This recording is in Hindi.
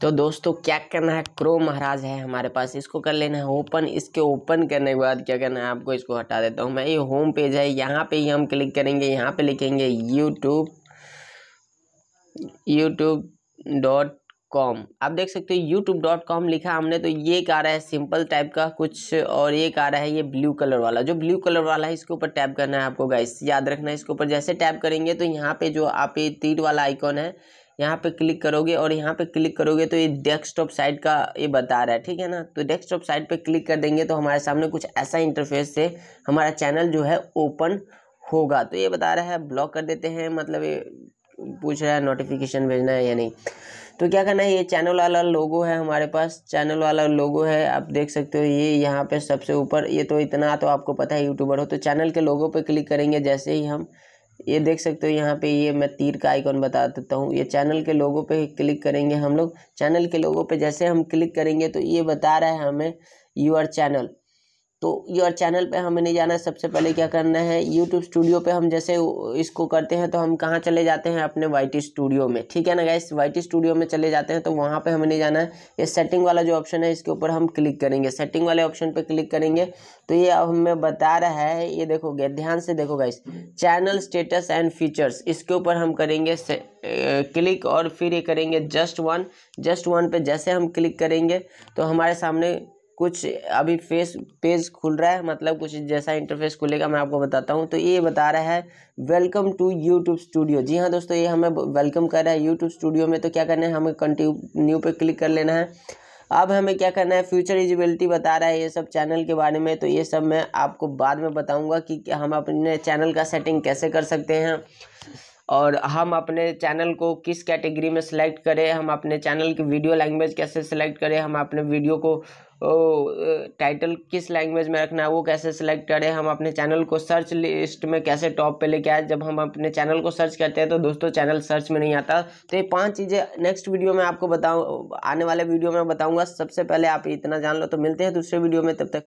तो दोस्तों क्या करना है क्रो महाराज है हमारे पास इसको कर लेना है ओपन इसके ओपन करने के बाद क्या करना है आपको इसको हटा देता हूँ मैं ये होम पेज है यहाँ पे ही हम क्लिक करेंगे यहाँ पे लिखेंगे यूट्यूब यूट्यूब डॉट कॉम आप देख सकते हो यूट्यूब डॉट कॉम लिखा हमने तो ये एक आ रहा है सिंपल टाइप का कुछ और एक आ रहा है ये ब्लू कलर वाला जो ब्लू कलर वाला है इसके ऊपर टैप करना है आपको गाइस याद रखना है इसके ऊपर जैसे टैप करेंगे तो यहाँ पे जो आप ये तीर वाला आइकॉन है यहाँ पे क्लिक करोगे और यहाँ पे क्लिक करोगे तो ये डेस्कटॉप साइट का ये बता रहा है ठीक है ना तो डेस्कटॉप साइट पे क्लिक कर देंगे तो हमारे सामने कुछ ऐसा इंटरफेस से हमारा चैनल जो है ओपन होगा तो ये बता रहा है ब्लॉक कर देते हैं मतलब ये पूछ रहा है नोटिफिकेशन भेजना है या नहीं तो क्या करना है ये चैनल वाला लोगो है हमारे पास चैनल वाला लोगो है आप देख सकते हो ये यहाँ पे सबसे ऊपर ये तो इतना तो आपको पता है यूट्यूबर हो तो चैनल के लोगो पे क्लिक करेंगे जैसे ही हम ये देख सकते हो यहाँ पे ये मैं तीर का आइकॉन बता देता हूँ ये चैनल के लोगों पे क्लिक करेंगे हम लोग चैनल के लोगों पे जैसे हम क्लिक करेंगे तो ये बता रहा है हमें यूर चैनल तो योर चैनल पे हमें नहीं जाना सबसे पहले क्या करना है यूट्यूब स्टूडियो पे हम जैसे इसको करते हैं तो हम कहाँ चले जाते हैं अपने वाई टी स्टूडियो में ठीक है ना गाइस वाई टी स्टूडियो में चले जाते हैं तो वहाँ पे हमें नहीं जाना है ये सेटिंग वाला जो ऑप्शन है इसके ऊपर हम क्लिक करेंगे सेटिंग वाले ऑप्शन पर क्लिक करेंगे तो ये अब हमें बता रहा है ये देखोगे ध्यान से देखो guys channel status and features इसके ऊपर हम करेंगे क्लिक और फिर ये करेंगे जस्ट वन जस्ट वन पे जैसे हम क्लिक करेंगे तो हमारे सामने कुछ अभी फेस पेज खुल रहा है मतलब कुछ जैसा इंटरफेस खुलेगा मैं आपको बताता हूँ तो ये बता रहा है वेलकम टू यूट्यूब स्टूडियो जी हाँ दोस्तों ये हमें वेलकम कर रहा है यूट्यूब स्टूडियो में तो क्या करना है हमें कंटिन्यू पे क्लिक कर लेना है अब हमें क्या करना है फ्यूचर एलिजिबिलिटी बता रहा है ये सब चैनल के बारे में तो ये सब मैं आपको बाद में बताऊँगा कि हम अपने चैनल का सेटिंग कैसे कर सकते हैं और हम अपने चैनल को किस कैटेगरी में सेलेक्ट करें हम अपने चैनल की वीडियो लैंग्वेज कैसे सिलेक्ट करें हम अपने वीडियो को टाइटल किस लैंग्वेज में रखना है वो कैसे सिलेक्ट करें हम अपने चैनल को सर्च लिस्ट में कैसे टॉप पे लेके आए जब हम अपने चैनल को सर्च करते हैं तो दोस्तों चैनल सर्च में नहीं आता तो ये पांच चीज़ें नेक्स्ट वीडियो में आपको बताऊँ आने वाले वीडियो में बताऊँगा सबसे पहले आप इतना जान लो तो मिलते हैं दूसरे वीडियो में तब तक